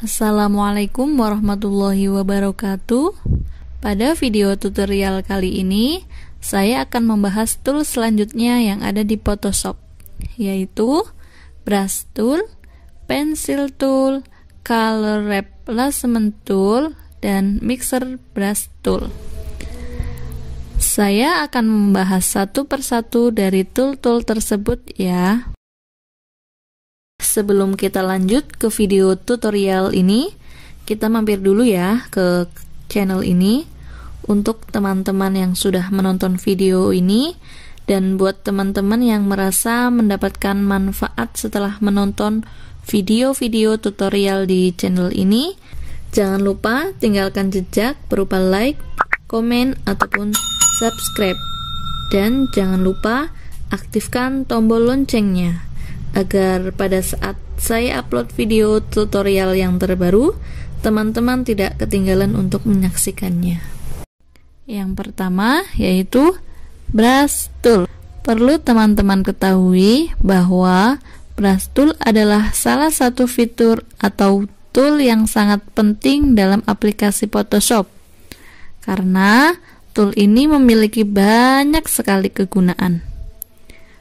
Assalamualaikum warahmatullahi wabarakatuh. Pada video tutorial kali ini, saya akan membahas tool selanjutnya yang ada di Photoshop, yaitu brush tool, pencil tool, color replacement tool, dan mixer brush tool. Saya akan membahas satu persatu dari tool-tool tersebut ya sebelum kita lanjut ke video tutorial ini, kita mampir dulu ya ke channel ini. Untuk teman-teman yang sudah menonton video ini, dan buat teman-teman yang merasa mendapatkan manfaat setelah menonton video-video tutorial di channel ini, jangan lupa tinggalkan jejak berupa like, komen, ataupun subscribe. Dan jangan lupa aktifkan tombol loncengnya agar pada saat saya upload video tutorial yang terbaru, teman-teman tidak ketinggalan untuk menyaksikannya. Yang pertama yaitu brush tool. Perlu teman-teman ketahui bahwa brush tool adalah salah satu fitur atau tool yang sangat penting dalam aplikasi Photoshop. Karena tool ini memiliki banyak sekali kegunaan.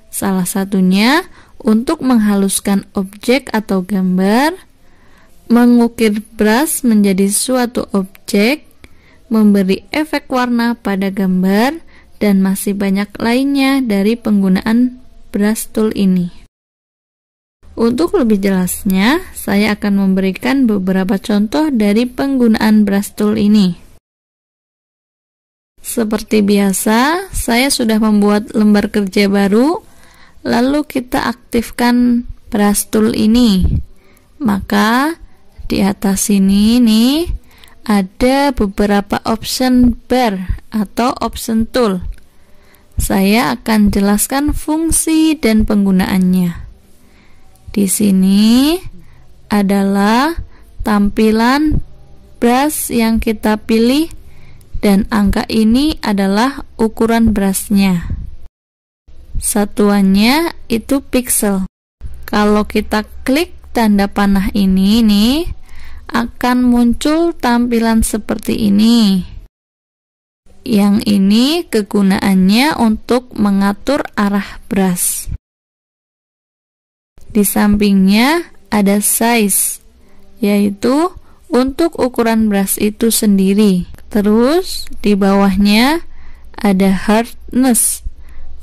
Salah satunya untuk menghaluskan objek atau gambar, mengukir brush menjadi suatu objek, memberi efek warna pada gambar, dan masih banyak lainnya dari penggunaan brush tool ini. Untuk lebih jelasnya, saya akan memberikan beberapa contoh dari penggunaan brush tool ini. Seperti biasa, saya sudah membuat lembar kerja baru lalu kita aktifkan brush tool ini maka di atas sini nih ada beberapa option bar atau option tool saya akan jelaskan fungsi dan penggunaannya di sini adalah tampilan brush yang kita pilih dan angka ini adalah ukuran brushnya satuannya itu pixel. Kalau kita klik tanda panah ini nih, akan muncul tampilan seperti ini. Yang ini kegunaannya untuk mengatur arah brush. Di sampingnya ada size, yaitu untuk ukuran brush itu sendiri. Terus di bawahnya ada hardness,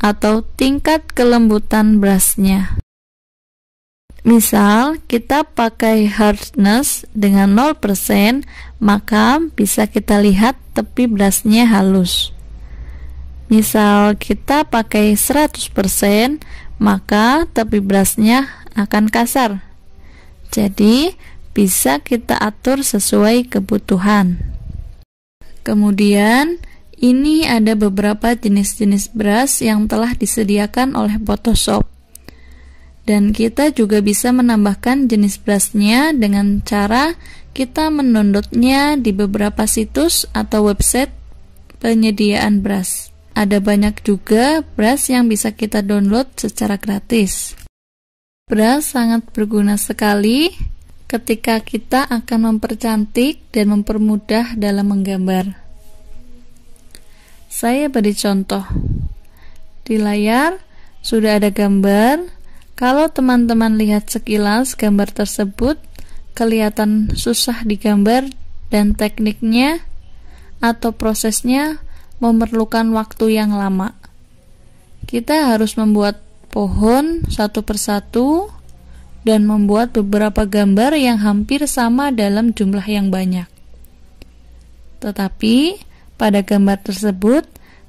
atau tingkat kelembutan brushnya. Misal kita pakai hardness dengan 0%, maka bisa kita lihat tepi brushnya halus. Misal kita pakai 100%, maka tepi brushnya akan kasar. Jadi, bisa kita atur sesuai kebutuhan. Kemudian, ini ada beberapa jenis-jenis beras yang telah disediakan oleh Photoshop. Dan kita juga bisa menambahkan jenis berasnya dengan cara kita menundutnya di beberapa situs atau website penyediaan beras. Ada banyak juga beras yang bisa kita download secara gratis. Beras sangat berguna sekali ketika kita akan mempercantik dan mempermudah dalam menggambar. Saya beri contoh. Di layar sudah ada gambar. Kalau teman-teman lihat sekilas gambar tersebut kelihatan susah digambar dan tekniknya atau prosesnya memerlukan waktu yang lama. Kita harus membuat pohon satu persatu dan membuat beberapa gambar yang hampir sama dalam jumlah yang banyak. Tetapi, pada gambar tersebut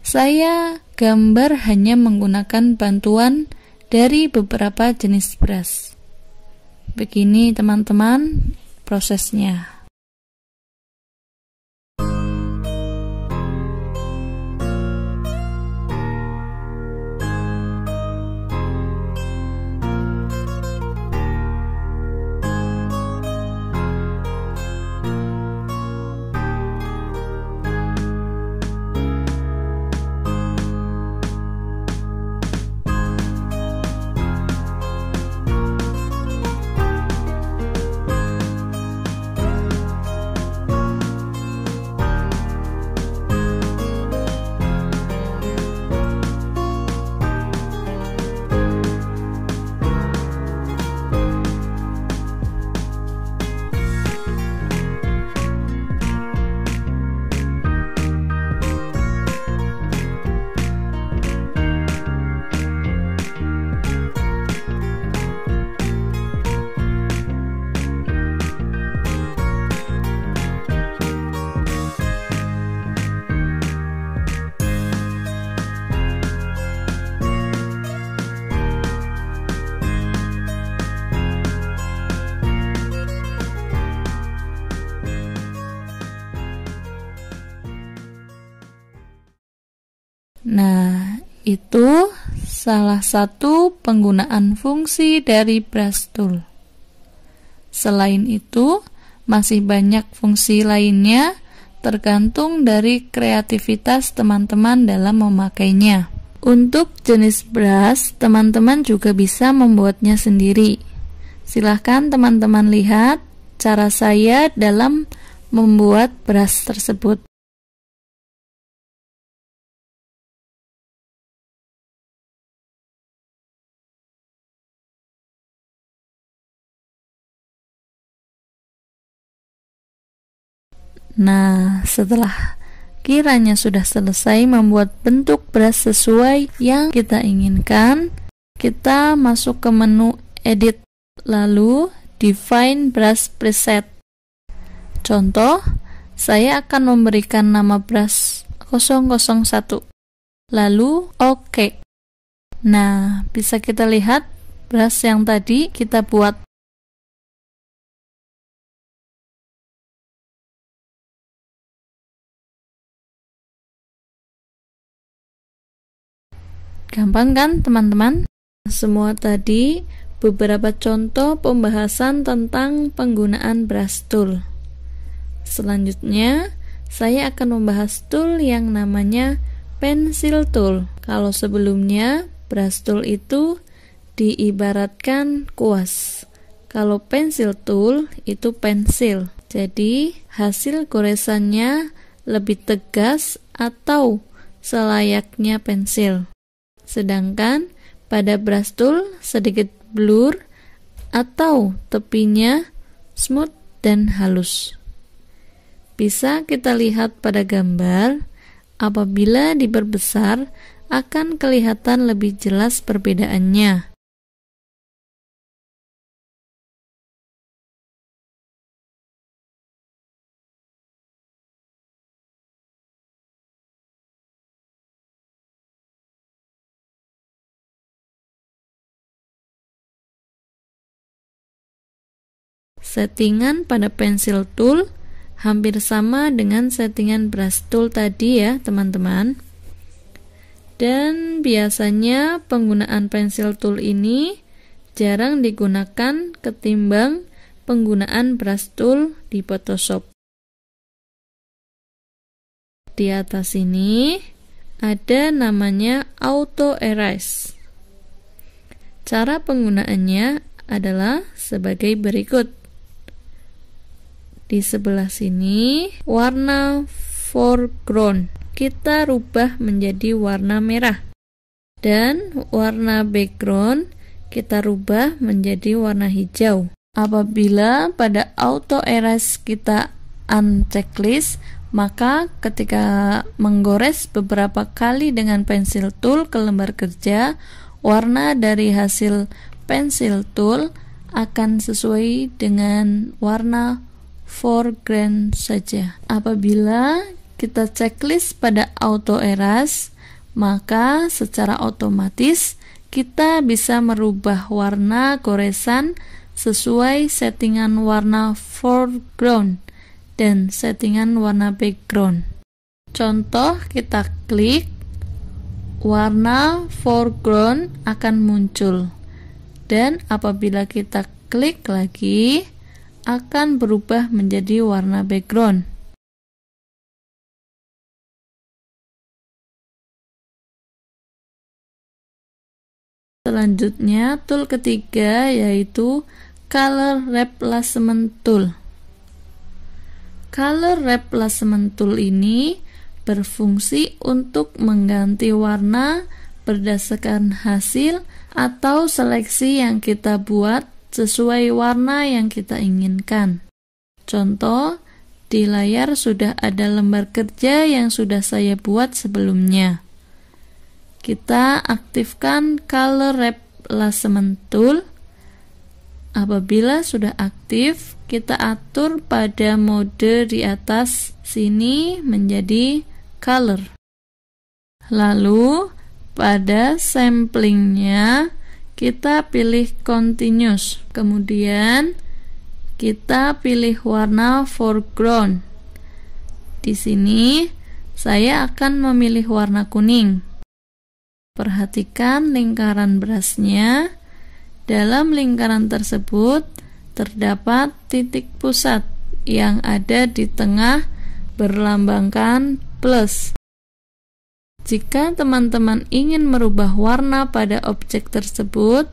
saya gambar hanya menggunakan bantuan dari beberapa jenis brush. Begini teman-teman prosesnya. itu salah satu penggunaan fungsi dari brush tool. Selain itu, masih banyak fungsi lainnya tergantung dari kreativitas teman-teman dalam memakainya. Untuk jenis brush, teman-teman juga bisa membuatnya sendiri. Silahkan teman-teman lihat cara saya dalam membuat brush tersebut. Nah, setelah kiranya sudah selesai membuat bentuk beras sesuai yang kita inginkan, kita masuk ke menu edit lalu define brush preset. Contoh, saya akan memberikan nama brush 001. Lalu oke. OK. Nah, bisa kita lihat brush yang tadi kita buat Gampang kan teman-teman? Semua tadi beberapa contoh pembahasan tentang penggunaan brush tool. Selanjutnya, saya akan membahas tool yang namanya pensil tool. Kalau sebelumnya, brush tool itu diibaratkan kuas. Kalau pensil tool itu pensil. Jadi, hasil goresannya lebih tegas atau selayaknya pensil. Sedangkan pada tool sedikit blur atau tepinya smooth dan halus. Bisa kita lihat pada gambar, apabila diperbesar akan kelihatan lebih jelas perbedaannya. settingan pada pensil tool hampir sama dengan settingan brush tool tadi ya teman-teman dan biasanya penggunaan pensil tool ini jarang digunakan ketimbang penggunaan brush tool di Photoshop di atas ini ada namanya auto erase. Cara penggunaannya adalah sebagai berikut di sebelah sini warna foreground kita rubah menjadi warna merah dan warna background kita rubah menjadi warna hijau apabila pada auto erase kita unchecklist maka ketika menggores beberapa kali dengan pensil tool ke lembar kerja warna dari hasil pensil tool akan sesuai dengan warna grand saja. Apabila kita checklist pada auto eras, maka secara otomatis kita bisa merubah warna goresan sesuai settingan warna foreground dan settingan warna background. Contoh kita klik warna foreground akan muncul. Dan apabila kita klik lagi, akan berubah menjadi warna background. Selanjutnya, tool ketiga yaitu Color Replacement Tool. Color Replacement Tool ini berfungsi untuk mengganti warna berdasarkan hasil atau seleksi yang kita buat sesuai warna yang kita inginkan. Contoh, di layar sudah ada lembar kerja yang sudah saya buat sebelumnya. Kita aktifkan color Lasement tool. Apabila sudah aktif, kita atur pada mode di atas sini menjadi color. Lalu, pada samplingnya, kita pilih continuous kemudian kita pilih warna foreground di sini saya akan memilih warna kuning perhatikan lingkaran berasnya dalam lingkaran tersebut terdapat titik pusat yang ada di tengah berlambangkan plus jika teman-teman ingin merubah warna pada objek tersebut,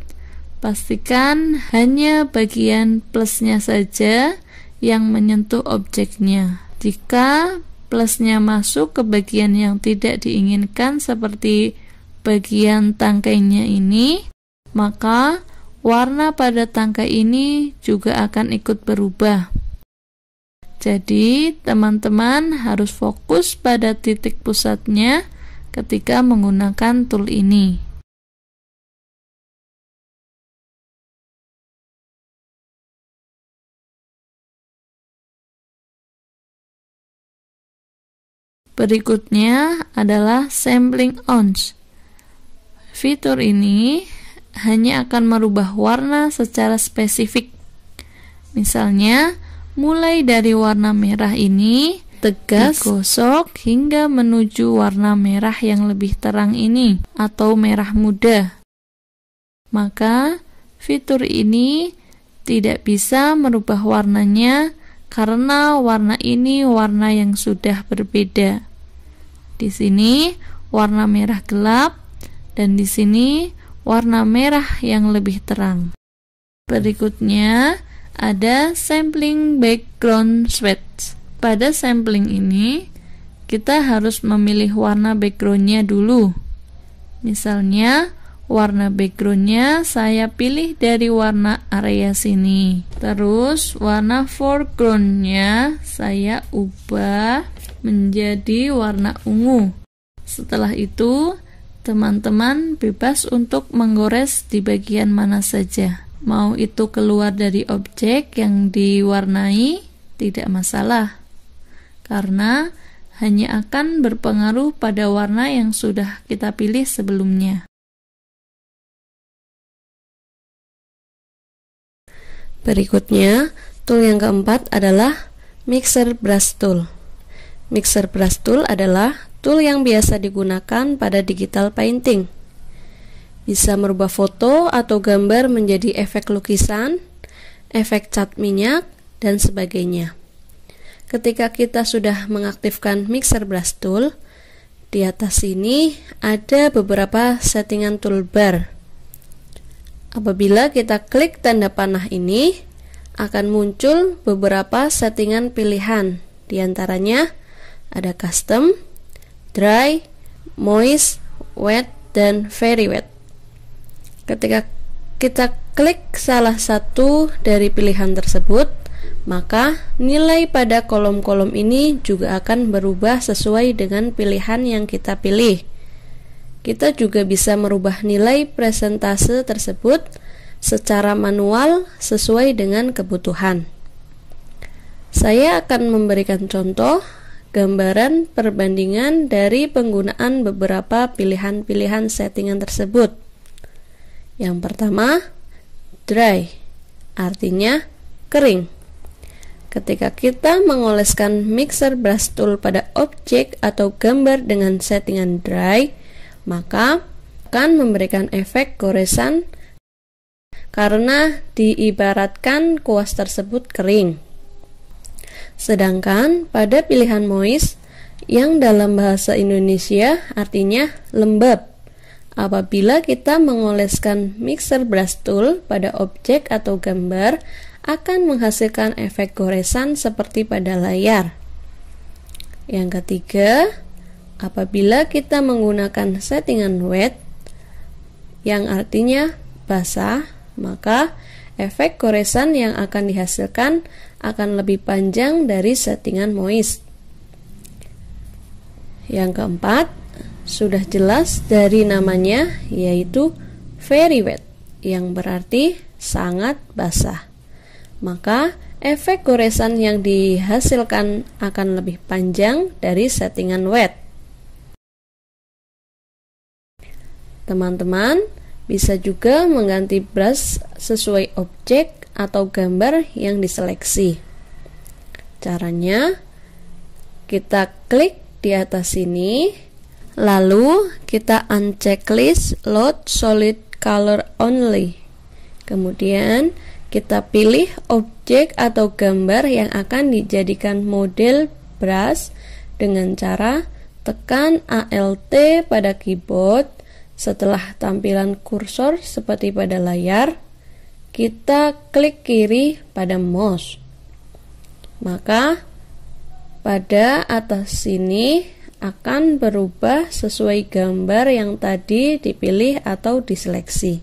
pastikan hanya bagian plusnya saja yang menyentuh objeknya. Jika plusnya masuk ke bagian yang tidak diinginkan seperti bagian tangkainya ini, maka warna pada tangkai ini juga akan ikut berubah. Jadi, teman-teman harus fokus pada titik pusatnya ketika menggunakan tool ini. Berikutnya adalah sampling ounce. Fitur ini hanya akan merubah warna secara spesifik. Misalnya, mulai dari warna merah ini tegas digosok hingga menuju warna merah yang lebih terang ini atau merah muda. Maka fitur ini tidak bisa merubah warnanya karena warna ini warna yang sudah berbeda. Di sini warna merah gelap dan di sini warna merah yang lebih terang. Berikutnya ada sampling background switch. Pada sampling ini, kita harus memilih warna backgroundnya dulu. Misalnya, warna backgroundnya saya pilih dari warna area sini terus warna foregroundnya saya ubah menjadi warna ungu setelah itu teman-teman bebas untuk menggores di bagian mana saja mau itu keluar dari objek yang diwarnai tidak masalah karena hanya akan berpengaruh pada warna yang sudah kita pilih sebelumnya. Berikutnya, tool yang keempat adalah mixer brush tool. Mixer brush tool adalah tool yang biasa digunakan pada digital painting. Bisa merubah foto atau gambar menjadi efek lukisan, efek cat minyak, dan sebagainya ketika kita sudah mengaktifkan mixer blast tool di atas sini ada beberapa settingan toolbar apabila kita klik tanda panah ini akan muncul beberapa settingan pilihan diantaranya ada custom, dry, moist, wet, dan very wet ketika kita klik salah satu dari pilihan tersebut maka nilai pada kolom-kolom ini juga akan berubah sesuai dengan pilihan yang kita pilih. Kita juga bisa merubah nilai presentase tersebut secara manual sesuai dengan kebutuhan. Saya akan memberikan contoh gambaran perbandingan dari penggunaan beberapa pilihan-pilihan settingan tersebut. Yang pertama, dry, artinya kering. Ketika kita mengoleskan mixer brush tool pada objek atau gambar dengan settingan dry, maka akan memberikan efek goresan karena diibaratkan kuas tersebut kering. Sedangkan pada pilihan moist yang dalam bahasa Indonesia artinya lembab. Apabila kita mengoleskan mixer brush tool pada objek atau gambar, akan menghasilkan efek goresan seperti pada layar. Yang ketiga, apabila kita menggunakan settingan wet yang artinya basah, maka efek goresan yang akan dihasilkan akan lebih panjang dari settingan moist. Yang keempat, sudah jelas dari namanya yaitu very wet yang berarti sangat basah maka efek goresan yang dihasilkan akan lebih panjang dari settingan wet. Teman-teman bisa juga mengganti brush sesuai objek atau gambar yang diseleksi. Caranya, kita klik di atas sini, lalu kita uncheck list load solid color only. Kemudian, kita pilih objek atau gambar yang akan dijadikan model brush dengan cara tekan ALT pada keyboard setelah tampilan kursor seperti pada layar kita klik kiri pada mouse maka pada atas sini akan berubah sesuai gambar yang tadi dipilih atau diseleksi.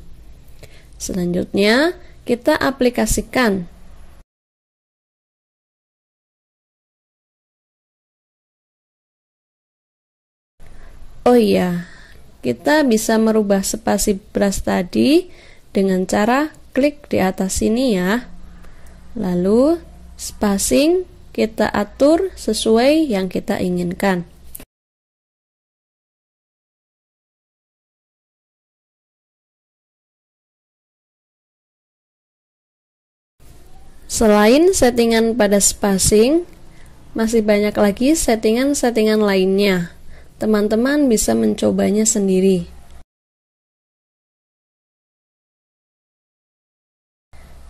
Selanjutnya, kita aplikasikan Oh iya, kita bisa merubah spasi brush tadi dengan cara klik di atas sini ya. Lalu spacing kita atur sesuai yang kita inginkan. Selain settingan pada spacing, masih banyak lagi settingan-settingan lainnya. Teman-teman bisa mencobanya sendiri.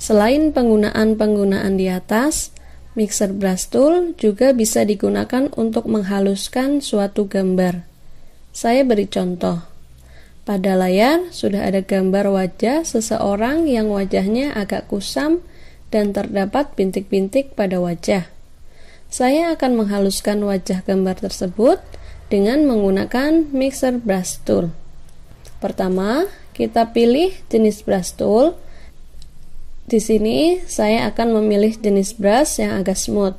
Selain penggunaan-penggunaan di atas, mixer brush tool juga bisa digunakan untuk menghaluskan suatu gambar. Saya beri contoh. Pada layar sudah ada gambar wajah seseorang yang wajahnya agak kusam dan terdapat bintik-bintik pada wajah. Saya akan menghaluskan wajah gambar tersebut dengan menggunakan mixer brush tool. Pertama, kita pilih jenis brush tool. Di sini saya akan memilih jenis brush yang agak smooth.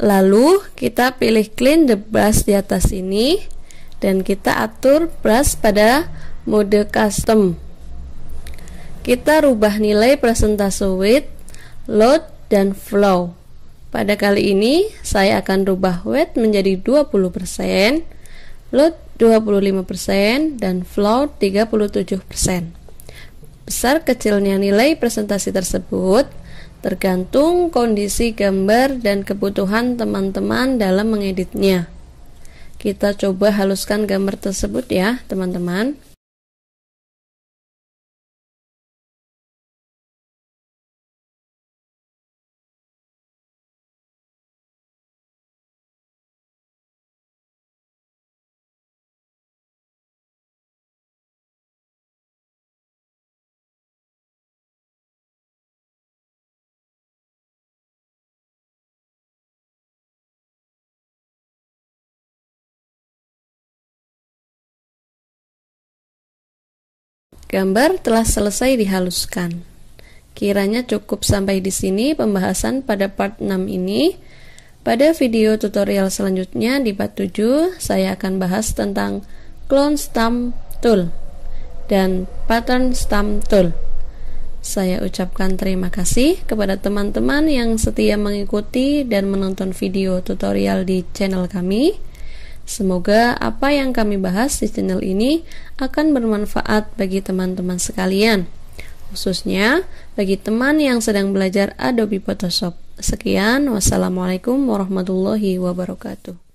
Lalu kita pilih clean the brush di atas ini dan kita atur brush pada mode custom. Kita rubah nilai persentase weight, load, dan flow. Pada kali ini, saya akan rubah weight menjadi 20%, load 25%, dan flow 37%. Besar kecilnya nilai presentasi tersebut tergantung kondisi gambar dan kebutuhan teman-teman dalam mengeditnya. Kita coba haluskan gambar tersebut ya, teman-teman. Gambar telah selesai dihaluskan. Kiranya cukup sampai di sini pembahasan pada part 6 ini. Pada video tutorial selanjutnya di part 7, saya akan bahas tentang clone stamp tool dan pattern stamp tool. Saya ucapkan terima kasih kepada teman-teman yang setia mengikuti dan menonton video tutorial di channel kami. Semoga apa yang kami bahas di channel ini akan bermanfaat bagi teman-teman sekalian, khususnya bagi teman yang sedang belajar Adobe Photoshop. Sekian, wassalamualaikum warahmatullahi wabarakatuh.